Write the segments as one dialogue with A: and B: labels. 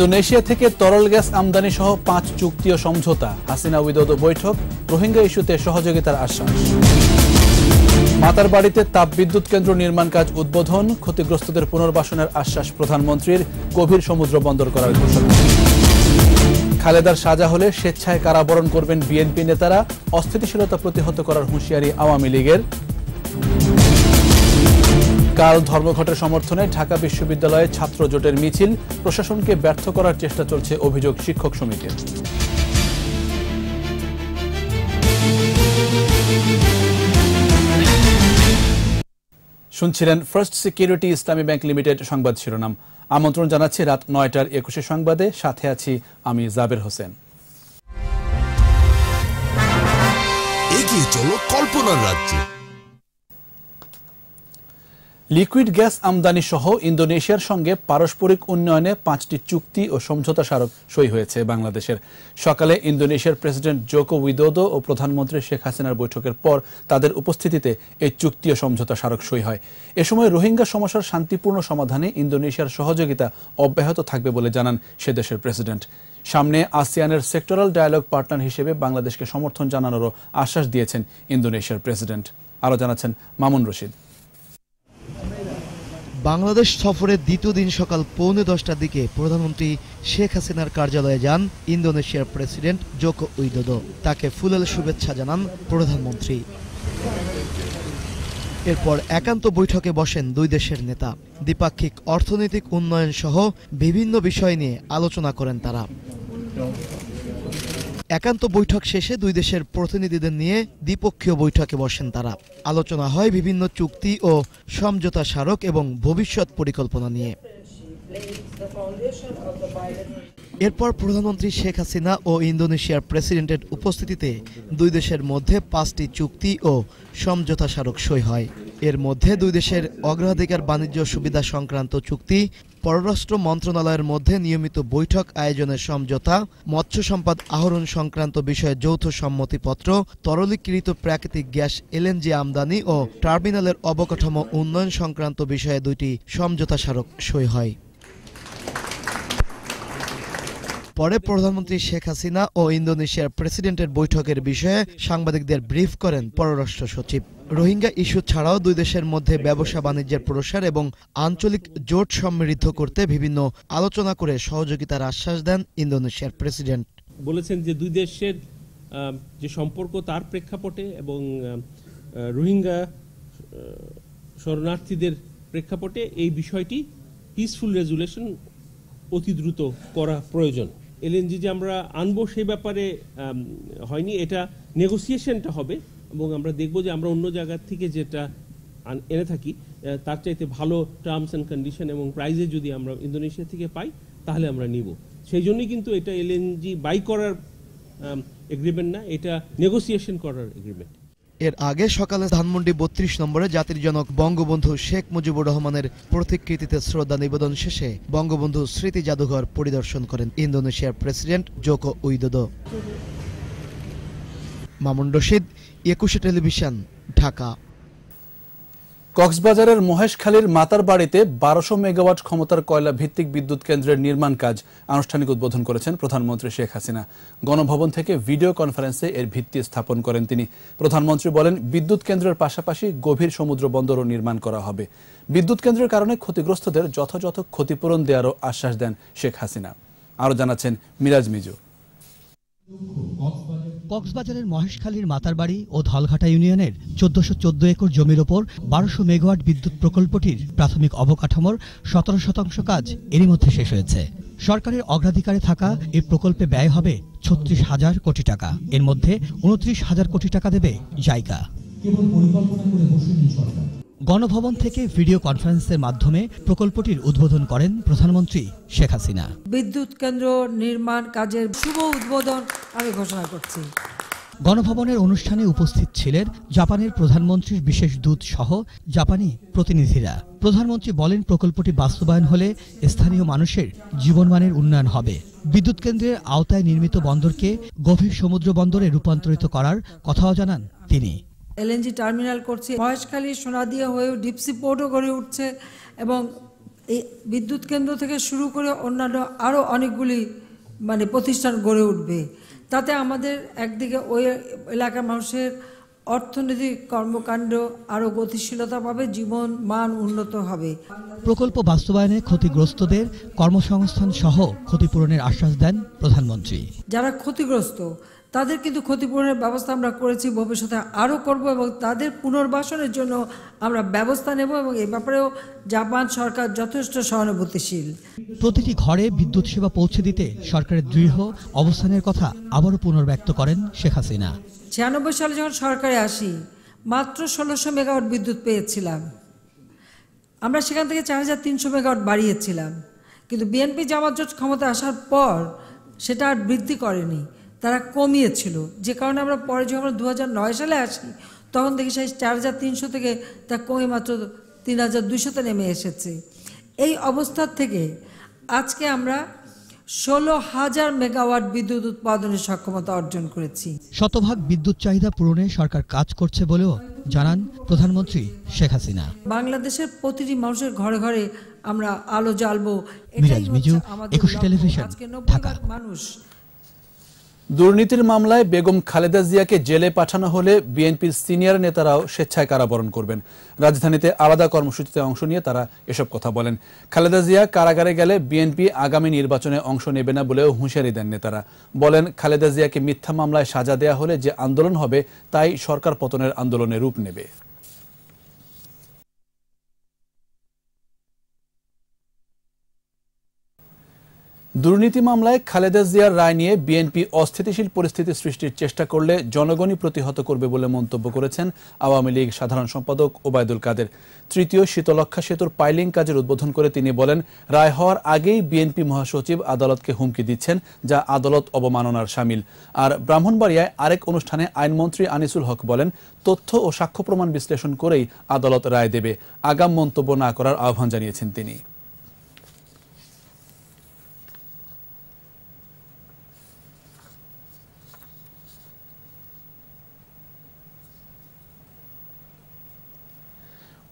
A: Indonesia থেকে তরল gas আমদানি সহ পাঁচ চুক্তি ও সমঝোতা হাসিনা উইদোদো বৈঠক রোহিঙ্গা ইস্যুতে সহযোগিতার আশ্বাস মাতার বাড়িতে তাপবিদ্যুৎ কেন্দ্র নির্মাণ কাজ উদ্বোধন ক্ষতিগ্রস্তদের পুনর্বাসনের আশ্বাস প্রধানমন্ত্রীর গভীর সমুদ্র বন্দর করার ঘোষণা খালেদার সাজা হলে স্বেচ্ছায় কারাবরণ করবেন বিএনপি নেতারা অস্থিতিশীলতা প্রতিহত করার হুঁশিয়ারি আওয়ামী লীগের কাল ধর্মঘটের সমর্থনে ঢাকা বিশ্ববিদ্যালয়ে ছাত্র জোটের মিছিল প্রশাসনকে ব্যর্থ করার চেষ্টা চলছে অভিযোগ শিক্ষক সমিতির শুনছিলেন First Security Islami Bank Limited সংবাদ শিরোনাম আমন্ত্রণ জানাচ্ছি রাত নয়টার একুশে সংবাদে সাথে আছি আমি জাবের হোসেন এগিয়ে চলো কল্পনার রাজ্যে লিকুইড গ্যাস আমদানি সহ ইন্দোনেশিয়ার সঙ্গে পারস্পরিক উন্নয়নে পাঁচটি চুক্তি ও সমঝোতা স্মারক সই হয়েছে বাংলাদেশের সকালে ইন্দোনেশিয়ার প্রেসিডেন্ট জোকো উইদোদো ও প্রধানমন্ত্রী শেখ হাসিনার বৈঠকের পর তাদের উপস্থিতিতে এই চুক্তি ও সমঝোতা স্মারক সই হয় এ সময় রোহিঙ্গা সমস্যার শান্তিপূর্ণ সমাধানে ইন্দোনেশিয়ার সহযোগিতা অব্যাহত থাকবে বলে জানান সে দেশের প্রেসিডেন্ট সামনে আসিয়ানের সেক্টরাল ডায়ালগ পার্টনার হিসেবে বাংলাদেশকে সমর্থন জানানোরও আশ্বাস দিয়েছেন ইন্দোনেশিয়ার প্রেসিডেন্ট আরও জানাচ্ছেন মামুন রশিদ
B: বাংলাদেশ সফরের দ্বিতীয় দিন সকাল পৌনে দশটার দিকে প্রধানমন্ত্রী শেখ হাসিনার কার্যালয়ে যান ইন্দোনেশিয়ার প্রেসিডেন্ট জোকো উইদোদো তাকে ফুলেল শুভেচ্ছা জানান প্রধানমন্ত্রী এরপর একান্ত বৈঠকে বসেন দুই দেশের নেতা দ্বিপাক্ষিক অর্থনৈতিক উন্নয়ন সহ বিভিন্ন বিষয় নিয়ে আলোচনা করেন তারা একান্ত বৈঠক শেষে দুই দেশের প্রতিনিধিদের নিয়ে দ্বিপক্ষীয় বৈঠকে বসেন তারা আলোচনা হয় বিভিন্ন চুক্তি ও সমঝোতা স্মারক এবং ভবিষ্যৎ পরিকল্পনা নিয়ে এরপর প্রধানমন্ত্রী শেখ হাসিনা ও ইন্দোনেশিয়ার প্রেসিডেন্টের উপস্থিতিতে দুই দেশের মধ্যে পাঁচটি চুক্তি ও সমঝোতা স্মারক সই হয় এর মধ্যে দুই দেশের অগ্রাধিকার বাণিজ্য সুবিধা সংক্রান্ত চুক্তি পররাষ্ট্র মন্ত্রণালয়ের মধ্যে নিয়মিত বৈঠক আয়োজনের সমঝোতা মৎস্য সম্পদ আহরণ সংক্রান্ত বিষয়ে যৌথ সম্মতিপত্র তরলীকৃত প্রাকৃতিক গ্যাস এলএনজি আমদানি ও টার্মিনালের অবকাঠামো উন্নয়ন সংক্রান্ত বিষয়ে দুইটি সমঝোতা স্মারক সই হয় পরে প্রধানমন্ত্রী শেখ হাসিনা ও ইন্দোনেশিয়ার প্রেসিডেন্টের বৈঠকের বিষয়ে সাংবাদিকদের ব্রিফ করেন পররাষ্ট্র সচিব রোহিঙ্গা ইস্যু ছাড়াও দুই দেশের মধ্যে ব্যবসা বাণিজ্যের প্রসার এবং আঞ্চলিক জোট সমৃদ্ধ করতে বিভিন্ন আলোচনা করে সহযোগিতার আশ্বাস দেন ইন্দোনেশিয়ার প্রেসিডেন্ট
C: বলেছেন যে দুই দেশের যে সম্পর্ক তার প্রেক্ষাপটে এবং রোহিঙ্গা শরণার্থীদের প্রেক্ষাপটে এই বিষয়টি পিসফুল রেজুলেশন অতি দ্রুত করা প্রয়োজন এলএনজি যে আমরা আনবো সেই ব্যাপারে হয়নি এটা নেগোসিয়েশনটা হবে এবং আমরা দেখব যে আমরা অন্য জায়গা থেকে যেটা এনে থাকি তার চাইতে ভালো টার্মস অ্যান্ড কন্ডিশন এবং প্রাইজে যদি আমরা ইন্দোনেশিয়া থেকে পাই তাহলে আমরা নিব সেই জন্যই কিন্তু এটা এলএনজি বাই করার এগ্রিমেন্ট না এটা নেগোসিয়েশন করার এগ্রিমেন্ট
B: এর আগে সকালে ধানমন্ডি বত্রিশ নম্বরে জাতির জনক বঙ্গবন্ধু শেখ মুজিবুর রহমানের প্রতিকৃতিতে শ্রদ্ধা নিবেদন শেষে বঙ্গবন্ধু স্মৃতি জাদুঘর পরিদর্শন করেন ইন্দোনেশিয়ার president Joko Widodo Mamun Rashid Ekushey television Dhaka কক্সবাজারের মহেশখালীর মাতার
A: বাড়িতে বারোশো মেগাওয়াট ক্ষমতার কয়লা ভিত্তিক বিদ্যুৎ কেন্দ্রের নির্মাণ কাজ আনুষ্ঠানিক উদ্বোধন করেছেন প্রধানমন্ত্রী শেখ হাসিনা গণভবন থেকে ভিডিও কনফারেন্সে এর ভিত্তি স্থাপন করেন তিনি প্রধানমন্ত্রী বলেন বিদ্যুৎ কেন্দ্রের পাশাপাশি গভীর সমুদ্র বন্দরও নির্মাণ করা হবে বিদ্যুৎ কেন্দ্রের কারণে ক্ষতিগ্রস্তদের যথাযথ ক্ষতিপূরণ দেওয়ারও আশ্বাস দেন শেখ হাসিনা আরও জানাচ্ছেন মিরাজ মিজু
D: কক্সবাজারের মহেশখালীর মাতারবাড়ি ও ধলঘাটা ইউনিয়নের চোদ্দশো চোদ্দ একর জমির ওপর বারোশো মেগাওয়াট বিদ্যুৎ প্রকল্পটির প্রাথমিক অবকাঠামোর সতেরো শতাংশ কাজ এরই মধ্যে শেষ হয়েছে সরকারের অগ্রাধিকারে থাকা এই প্রকল্পে ব্যয় হবে ছত্রিশ হাজার কোটি টাকা এর মধ্যে উনত্রিশ হাজার কোটি টাকা দেবে জায়গা
E: কেবল পরিকল্পনা করে বসেনি সরকার
D: গণভবন থেকে ভিডিও কনফারেন্সের মাধ্যমে প্রকল্পটির উদ্বোধন করেন প্রধানমন্ত্রী শেখ হাসিনা
E: বিদ্যুৎ কেন্দ্র নির্মাণ কাজের শুভ উদ্বোধন আমি ঘোষণা করছি
D: গণভবনের অনুষ্ঠানে উপস্থিত ছিলেন জাপানের প্রধানমন্ত্রীর বিশেষ দূত সহ জাপানি প্রতিনিধিরা প্রধানমন্ত্রী বলেন প্রকল্পটি বাস্তবায়ন হলে স্থানীয় মানুষের জীবনমানের উন্নয়ন হবে বিদ্যুৎ কেন্দ্রের আওতায় নির্মিত বন্দরকে গভীর সমুদ্র বন্দরে রূপান্তরিত করার কথাও জানান তিনি
E: এলএনজি টার্মিনাল করছে মহেশখালী সোনাদিয়া হয়েও ডিপসি পোর্টও গড়ে উঠছে এবং এই বিদ্যুৎ কেন্দ্র থেকে শুরু করে অন্যান্য আরও অনেকগুলি মানে প্রতিষ্ঠান গড়ে উঠবে তাতে আমাদের একদিকে ওই এলাকার মানুষের অর্থনৈতিক কর্মকাণ্ড আরও গতিশীলতা পাবে জীবন মান উন্নত হবে
D: প্রকল্প বাস্তবায়নে ক্ষতিগ্রস্তদের কর্মসংস্থান সহ ক্ষতিপূরণের আশ্বাস দেন প্রধানমন্ত্রী
E: যারা ক্ষতিগ্রস্ত তাদের কিন্তু ক্ষতিপূরণের ব্যবস্থা আমরা করেছি ভবিষ্যতে আরও করব এবং তাদের পুনর্বাসনের জন্য আমরা ব্যবস্থা নেব এবং এ ব্যাপারেও জাপান সরকার যথেষ্ট সহানুভূতিশীল
D: প্রতিটি ঘরে বিদ্যুৎ সেবা পৌঁছে দিতে সরকারের দৃঢ় অবস্থানের কথা আবারও পুনর্ব্যক্ত করেন শেখ হাসিনা
E: ছিয়ানব্বই সালে যখন সরকারে আসি মাত্র ষোলোশো মেগাওয়াট বিদ্যুৎ পেয়েছিলাম আমরা সেখান থেকে চার হাজার তিনশো মেগাওয়াট বাড়িয়েছিলাম কিন্তু বিএনপি জামাত জোট ক্ষমতা আসার পর সেটা আর বৃদ্ধি করেনি তারা কমিয়েছিল যে কারণে আমরা পরে যখন দু সালে আসি তখন দেখি সেই চার হাজার তিনশো থেকে তা কমে মাত্র তিন হাজার দুশোতে নেমে এসেছে এই অবস্থার থেকে আজকে আমরা ষোলো হাজার মেগাওয়াট বিদ্যুৎ উৎপাদনের সক্ষমতা অর্জন করেছি
D: শতভাগ বিদ্যুৎ চাহিদা পূরণে সরকার কাজ করছে বলেও জানান প্রধানমন্ত্রী শেখ হাসিনা
E: বাংলাদেশের প্রতিটি মানুষের ঘরে ঘরে আমরা আলো জ্বালবো মিরাজ মিজু একুশে টেলিভিশন মানুষ
A: দুর্নীতির মামলায় বেগম খালেদা জিয়াকে জেলে পাঠানো হলে বিএনপির সিনিয়র নেতারাও স্বেচ্ছায় কারাবরণ করবেন রাজধানীতে আলাদা কর্মসূচিতে অংশ নিয়ে তারা এসব কথা বলেন খালেদা জিয়া কারাগারে গেলে বিএনপি আগামী নির্বাচনে অংশ নেবে না বলেও হুঁশিয়ারি দেন নেতারা বলেন খালেদা জিয়াকে মিথ্যা মামলায় সাজা দেয়া হলে যে আন্দোলন হবে তাই সরকার পতনের আন্দোলনে রূপ নেবে দুর্নীতি মামলায় খালেদা জিয়ার রায় নিয়ে বিএনপি অস্থিতিশীল পরিস্থিতি সৃষ্টির চেষ্টা করলে জনগণই প্রতিহত করবে বলে মন্তব্য করেছেন আওয়ামী লীগ সাধারণ সম্পাদক ওবায়দুল কাদের তৃতীয় শীতলক্ষা সেতুর পাইলিং কাজের উদ্বোধন করে তিনি বলেন রায় হওয়ার আগেই বিএনপি মহাসচিব আদালতকে হুমকি দিচ্ছেন যা আদালত অবমাননার সামিল আর ব্রাহ্মণবাড়িয়ায় আরেক অনুষ্ঠানে আইনমন্ত্রী আনিসুল হক বলেন তথ্য ও সাক্ষ্য প্রমাণ বিশ্লেষণ করেই আদালত রায় দেবে আগাম মন্তব্য না করার আহ্বান জানিয়েছেন তিনি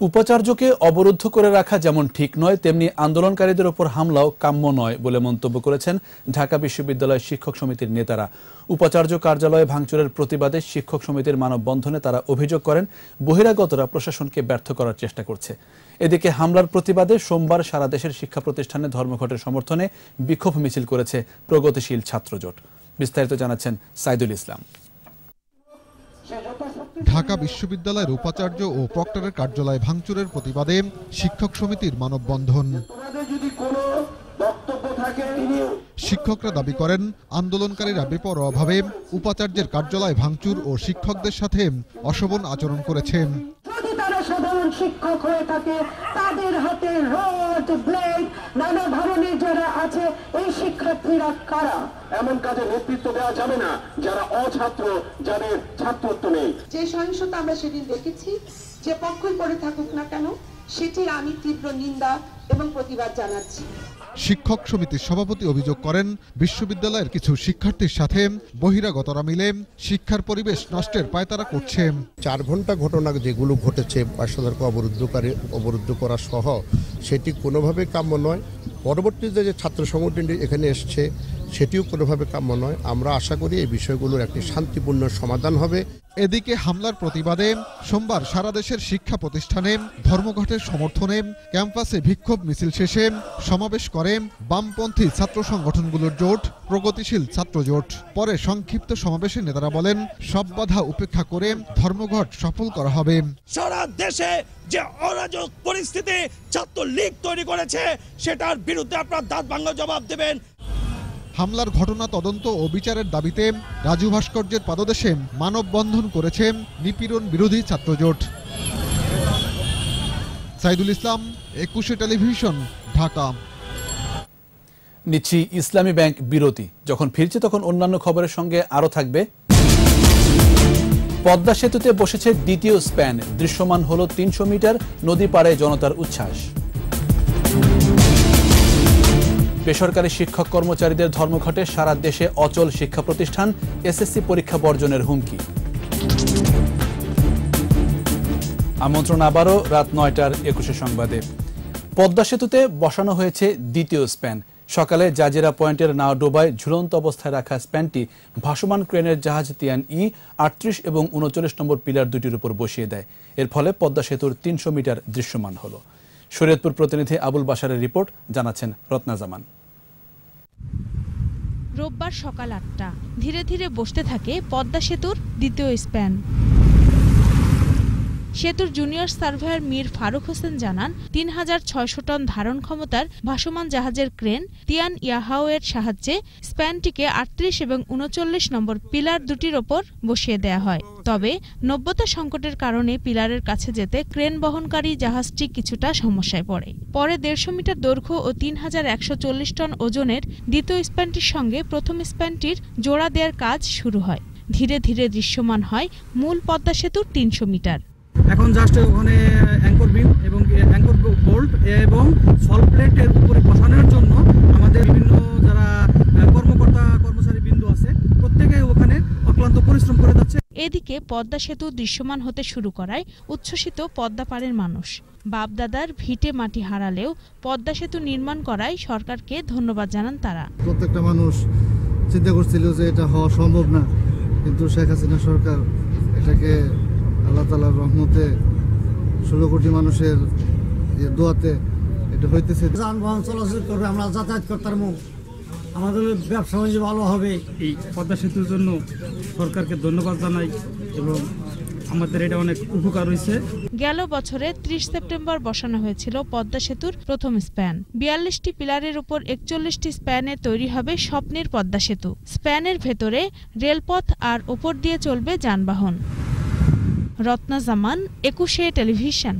A: উপাচার্যকে অবরুদ্ধ করে রাখা যেমন ঠিক নয় তেমনি আন্দোলনকারীদের ওপর হামলাও কাম্য নয় বলে মন্তব্য করেছেন ঢাকা বিশ্ববিদ্যালয় শিক্ষক সমিতির নেতারা উপাচার্য কার্যালয়ে ভাঙচুরের প্রতিবাদে শিক্ষক সমিতির মানববন্ধনে তারা অভিযোগ করেন বহিরাগতরা প্রশাসনকে ব্যর্থ করার চেষ্টা করছে এদিকে হামলার প্রতিবাদে সোমবার সারা দেশের শিক্ষা প্রতিষ্ঠানে ধর্মঘটের সমর্থনে বিক্ষোভ মিছিল করেছে প্রগতিশীল ছাত্রজোট বিস্তারিত জানাচ্ছেন সাইদুল ইসলাম
F: ঢাকা বিশ্ববিদ্যালয়ের উপাচার্য ও প্রক্টরের কার্যালয়ে ভাঙচুরের প্রতিবাদে শিক্ষক সমিতির মানববন্ধন শিক্ষকরা দাবি করেন আন্দোলনকারীরা বেপরোয়াভাবে উপাচার্যের কার্যালয় ভাঙচুর ও শিক্ষকদের সাথে অশোভন আচরণ করেছেন
E: শিক্ষক হয়ে থাকে তাদের হাতে রড ব্লেড নানা ধরনের যারা আছে এই শিক্ষার্থীরা কারা
F: এমন কাজে নেতৃত্ব দেওয়া যাবে না যারা অছাত্র যাদের ছাত্রত্ব নেই
E: যে সহিংসতা আমরা সেদিন দেখেছি যে পক্ষই করে থাকুক না কেন সেটির আমি তীব্র নিন্দা এবং প্রতিবাদ জানাচ্ছি
F: শিক্ষক সমিতির সভাপতি অভিযোগ করেন বিশ্ববিদ্যালয়ের কিছু শিক্ষার্থীর সাথে বহিরাগতরা মিলে শিক্ষার পরিবেশ নষ্টের পায়তারা করছে চার ঘন্টা ঘটনা যেগুলো ঘটেছে বাসাদারকে অবরুদ্ধকারী অবরুদ্ধ করা সহ সেটি কোনোভাবে কাম্য নয় পরবর্তীতে যে ছাত্র সংগঠনটি এখানে এসছে সেটিও কোনোভাবে কাম্য নয় আমরা আশা করি এই বিষয়গুলোর একটি শান্তিপূর্ণ সমাধান হবে এদিকে হামলার প্রতিবাদে সোমবার সারা দেশের শিক্ষা প্রতিষ্ঠানে ধর্মঘটের সমর্থনে ক্যাম্পাসে বিক্ষোভ মিছিল শেষে সমাবেশ করে বামপন্থী ছাত্র সংগঠনগুলোর জোট প্রগতিশীল ছাত্র জোট পরে সংক্ষিপ্ত সমাবেশে নেতারা বলেন সব বাধা উপেক্ষা করে ধর্মঘট সফল করা হবে
C: সারা দেশে যে অরাজক পরিস্থিতি ছাত্র লীগ তৈরি করেছে সেটার বিরুদ্ধে আপনার দাঁত ভাঙ্গা জবাব দেবেন
F: হামলার ঘটনা তদন্ত ও বিচারের দাবিতে রাজু ভাস্কর্যের পাদদেশে মানববন্ধন করেছে নিপীড়ন বিরোধী ছাত্রজোট সাইদুল ইসলাম একুশে টেলিভিশন ঢাকা নিচ্ছি ইসলামী ব্যাংক বিরতি
A: যখন ফিরছে তখন অন্যান্য খবরের সঙ্গে আরও থাকবে পদ্মা সেতুতে বসেছে দ্বিতীয় স্প্যান দৃশ্যমান হল তিনশো মিটার নদী পাড়ে জনতার উচ্ছ্বাস বেসরকারি শিক্ষক কর্মচারীদের ধর্মঘটে সারা দেশে অচল শিক্ষা প্রতিষ্ঠান এসএসসি পরীক্ষা বর্জনের হুমকি আমন্ত্রণ আবারও রাত নয়টার একুশে সংবাদে পদ্মা সেতুতে বসানো হয়েছে দ্বিতীয় স্প্যান সকালে জাজিরা পয়েন্টের নাও ডোবায় ঝুলন্ত অবস্থায় রাখা স্প্যানটি ভাসমান ক্রেনের জাহাজ তিয়ান ই আটত্রিশ এবং উনচল্লিশ নম্বর পিলার দুটির উপর বসিয়ে দেয় এর ফলে পদ্মা সেতুর তিনশো মিটার দৃশ্যমান হল শরীয়তপুর প্রতিনিধি আবুল বাসারের রিপোর্ট জানাচ্ছেন রত্না জামান
G: রোববার সকাল আটটা ধীরে ধীরে বসতে থাকে পদ্মা সেতুর দ্বিতীয় স্প্যান সেতুর জুনিয়র সার্ভেয়ার মীর ফারুক হোসেন জানান তিন হাজার ছয়শো টন ধারণ ক্ষমতার ভাসমান জাহাজের ক্রেন তিয়ান ইয়াহাও এর সাহায্যে স্প্যানটিকে আটত্রিশ এবং উনচল্লিশ নম্বর পিলার দুটির ওপর বসিয়ে দেয়া হয় তবে নব্যতা সংকটের কারণে পিলারের কাছে যেতে ক্রেন বহনকারী জাহাজটি কিছুটা সমস্যায় পড়ে পরে দেড়শো মিটার দৈর্ঘ্য ও তিন হাজার একশো চল্লিশ টন ওজনের দ্বিতীয় স্প্যানটির সঙ্গে প্রথম স্প্যানটির জোড়া দেওয়ার কাজ শুরু হয় ধীরে ধীরে দৃশ্যমান হয় মূল পদ্মা সেতুর তিনশো মিটার
D: এখন জাস্ট ওখানে অ্যাঙ্কর বিম এবং অ্যাঙ্কর বোল্ট
F: এবং সল প্লেটের উপরে বসানোর জন্য আমাদের বিভিন্ন যারা কর্মকর্তা
G: কর্মচারী বিন্দু আছে প্রত্যেকে ওখানে অক্লান্ত পরিশ্রম করে যাচ্ছে এদিকে পদ্মা সেতু দৃশ্যমান হতে শুরু করায় উচ্ছ্বসিত পদ্মা পাড়ের মানুষ বাপদাদার ভিটে মাটি হারালেও পদ্মা সেতু নির্মাণ করায় সরকারকে ধন্যবাদ জানান তারা
F: প্রত্যেকটা মানুষ চিন্তা করছিল যে এটা হওয়া সম্ভব না কিন্তু শেখ হাসিনা সরকার এটাকে আল্লাহ তালার রহমতে ষোলো কোটি মানুষের দোয়াতে
D: এটা হইতেছে যানবাহন চলাচল করবে আমরা যাতায়াত মুখ
E: আমাদের ব্যবসা বাণিজ্য ভালো হবে এই পদ্মা সেতুর জন্য সরকারকে ধন্যবাদ জানাই এবং আমাদের এটা অনেক উপকার হয়েছে
G: গেল বছরে ত্রিশ সেপ্টেম্বর বসানো হয়েছিল পদ্মা সেতুর প্রথম স্প্যান বিয়াল্লিশটি পিলারের উপর একচল্লিশটি স্প্যানে তৈরি হবে স্বপ্নের পদ্মা সেতু স্প্যানের ভেতরে রেলপথ আর ওপর দিয়ে চলবে যানবাহন রত্না জামান একুশে টেলিভিশন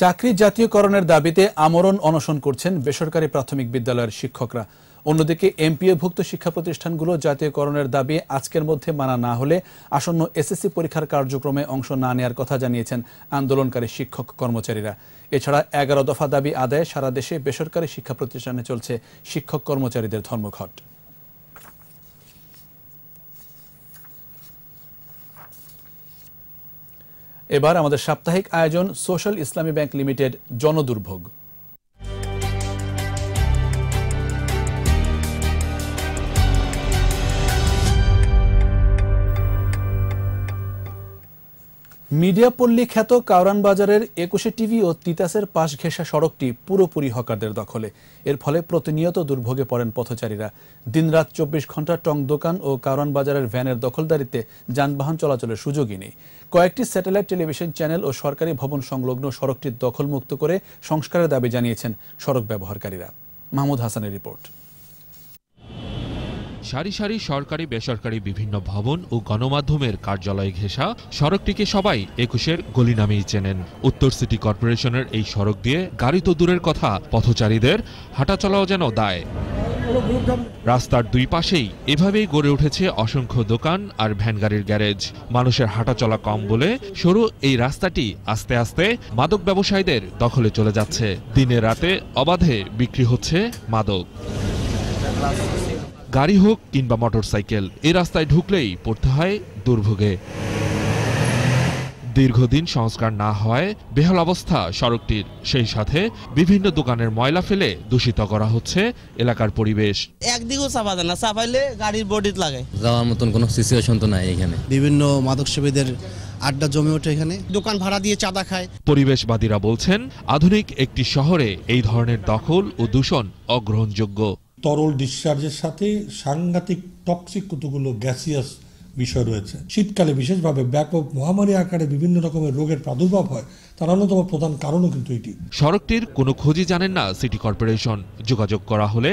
A: চাকরি জাতীয়করণের দাবিতে আমরণ অনশন করছেন বেসরকারি প্রাথমিক বিদ্যালয়ের শিক্ষকরা অন্যদিকে ভুক্ত শিক্ষা প্রতিষ্ঠানগুলো জাতীয়করণের দাবি আজকের মধ্যে মানা না হলে আসন্ন এসএসসি পরীক্ষার কার্যক্রমে অংশ না নেয়ার কথা জানিয়েছেন আন্দোলনকারী শিক্ষক কর্মচারীরা এছাড়া এগারো দফা দাবি আদায়ে সারা দেশে বেসরকারি শিক্ষা প্রতিষ্ঠানে চলছে শিক্ষক কর্মচারীদের ধর্মঘট এবার আমাদের সাপ্তাহিক আয়োজন সোশ্যাল ইসলামী ব্যাংক লিমিটেড জনদুর্ভোগ মিডিয়াপল্লী খ্যাত কাউরান বাজারের একুশে টিভি ও তিতাসের পাশ ঘেঁষা সড়কটি পুরোপুরি হকারদের দখলে এর ফলে প্রতিনিয়ত দুর্ভোগে পড়েন পথচারীরা দিনরাত চব্বিশ ঘন্টা টং দোকান ও কাউরান বাজারের ভ্যানের দখলদারিতে যানবাহন চলাচলের সুযোগই নেই কয়েকটি স্যাটেলাইট টেলিভিশন চ্যানেল ও সরকারি ভবন সংলগ্ন সড়কটির দখলমুক্ত করে সংস্কারের দাবি জানিয়েছেন সড়ক ব্যবহারকারীরা মাহমুদ হাসানের রিপোর্ট
C: সারি সারি সরকারি বেসরকারি বিভিন্ন ভবন ও গণমাধ্যমের কার্যালয়ে ঘেঁষা সড়কটিকে সবাই একুশের গলি নামেই চেনেন উত্তর সিটি কর্পোরেশনের এই সড়ক দিয়ে গাড়ি তো দূরের কথা পথচারীদের হাঁটাচলাও যেন দায় রাস্তার দুই পাশেই এভাবেই গড়ে উঠেছে অসংখ্য দোকান আর ভ্যানগাড়ির গ্যারেজ মানুষের হাঁটাচলা কম বলে সরু এই রাস্তাটি আস্তে আস্তে মাদক ব্যবসায়ীদের দখলে চলে যাচ্ছে দিনে রাতে অবাধে বিক্রি হচ্ছে মাদক গাড়ি হোক কিংবা মোটরসাইকেল এ রাস্তায় ঢুকলেই পড়তে হয় দুর্ভোগে দীর্ঘদিন সংস্কার না হয় বেহাল অবস্থা সড়কটির সেই সাথে বিভিন্ন দোকানের ময়লা ফেলে দূষিত করা হচ্ছে এলাকার পরিবেশ একদিকেও চাপা
B: যায় না চাপাইলে গাড়ির বডি লাগে
C: যাওয়ার মতন কোনো সিচুয়েশন তো নাই এখানে বিভিন্ন মাদক সেবীদের আড্ডা জমে ওঠে এখানে দোকান ভাড়া দিয়ে চাঁদা খায় পরিবেশবাদীরা বলছেন আধুনিক একটি শহরে এই ধরনের দখল ও দূষণ অগ্রহণযোগ্য তরল ডিসচার্জের সাথে সাংঘাতিক টক্সিক কতগুলো গ্যাসিয়াস বিষয় রয়েছে শীতকালে বিশেষভাবে ব্যাপক মহামারী আকারে বিভিন্ন রকমের রোগের প্রাদুর্ভাব হয় তার অন্যতম প্রধান কারণও কিন্তু এটি সড়কটির কোনো খোঁজই জানেন না সিটি কর্পোরেশন যোগাযোগ করা হলে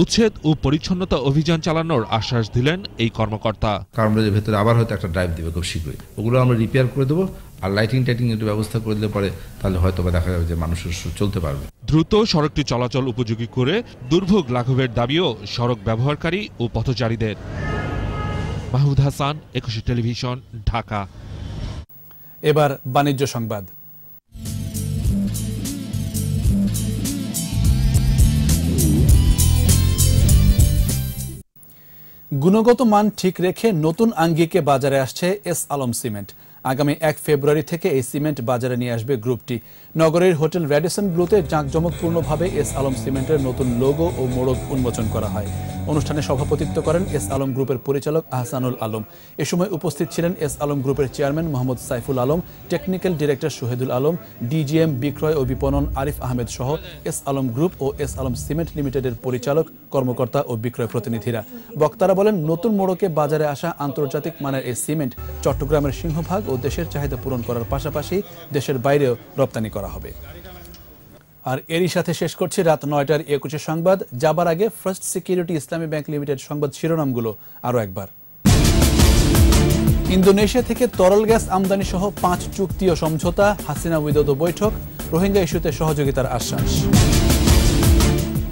C: উচ্ছেদ ও পরিচ্ছন্নতা অভিযান চালানোর আশ্বাস দিলেন এই কর্মকর্তা কারণ ভেতরে আবার হয়তো একটা ড্রাইভ দেবে খুব শীঘ্রই ওগুলো আমরা রিপেয়ার করে দেবো আর লাইটিং টাইটিং একটু ব্যবস্থা করে দিলে পরে তাহলে হয়তো বা দেখা যাবে যে মানুষের চলতে পারবে দ্রুত সড়কটি চলাচল উপযোগী করে দুর্ভোগ লাঘবের দাবিও সড়ক ব্যবহারকারী ও পথচারীদের মাহমুদ হাসান একুশে টেলিভিশন ঢাকা এবার বাণিজ্য সংবাদ
A: গুণগত মান ঠিক রেখে নতুন আঙ্গিকে বাজারে আসছে এস আলম সিমেন্ট আগামী এক ফেব্রুয়ারি থেকে এই সিমেন্ট বাজারে নিয়ে আসবে গ্রুপটি নগরের হোটেল র্যাডিসন ব্লুতে জাঁকজমকপূর্ণভাবে এস আলম সিমেন্টের নতুন লোগো ও মোড়ক উন্মোচন করা হয় অনুষ্ঠানে সভাপতিত্ব করেন এস আলম গ্রুপের পরিচালক আহসানুল আলম এ সময় উপস্থিত ছিলেন এস আলম গ্রুপের chairman Mohammad Saiful Alam technical director Shahidul Alam DGM বিক্রয় ও বিপণন আরিফ আহমেদ সহ এস আলম গ্রুপ ও এস আলম সিমেন্ট লিমিটেডের পরিচালক কর্মকর্তা ও বিক্রয় প্রতিনিধিরা বক্তারা বলেন নতুন মোড়কে বাজারে আসা আন্তর্জাতিক মানের এই সিমেন্ট চট্টগ্রামের সিংহভাগ ও ও দেশের চাহিদা পূরণ করার পাশাপাশি দেশের বাইরেও রপ্তানি করা হবে আর এরই সাথে শেষ করছি রাত নয়টার একুশে সংবাদ যাবার আগে First Security Islami Bank Limited সংবাদ শিরোনামগুলো আরও একবার ইন্দোনেশিয়া থেকে তরল গ্যাস আমদানি সহ পাঁচ চুক্তি ও সমঝোতা হাসিনা উইদত বৈঠক রোহিঙ্গা ইস্যুতে সহযোগিতার আশ্বাস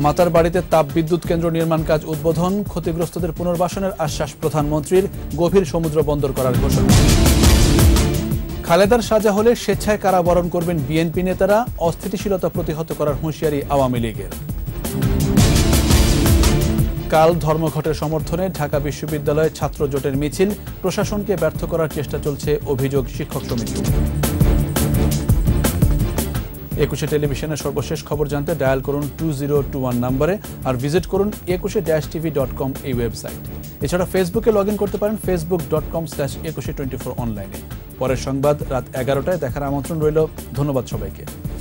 A: মাতার বাড়িতে তাপ বিদ্যুৎ কেন্দ্র নির্মাণ কাজ উদ্বোধন ক্ষতিগ্রস্তদের পুনর্বাসনের আশ্বাস প্রধানমন্ত্রীর গভীর সমুদ্র বন্দর করার ঘোষণা খালেদার সাজা হলে স্বেচ্ছায় কারাবরণ করবেন বিএনপি নেতারা অস্থিতিশীলতা প্রতিহত করার হুঁশিয়ারি আওয়ামী লীগের কাল ধর্মঘটের সমর্থনে ঢাকা বিশ্ববিদ্যালয়ে ছাত্র জোটের মিছিল প্রশাসনকে ব্যর্থ করার চেষ্টা চলছে অভিযোগ শিক্ষক সমিতি একুশে টেলিভিশনের সর্বশেষ খবর জানতে ডায়াল করুন টু জিরো টু ওয়ান নম্বরে আর ভিজিট করুন একুশে ড্যাশ টিভি ডট কম এই ওয়েবসাইট এছাড়া ফেসবুকে লগ ইন করতে পারেন Facebook dot com slash Ekushey twenty four অনলাইনে পরের সংবাদ রাত এগারোটায় দেখার আমন্ত্রণ রইল ধন্যবাদ সবাইকে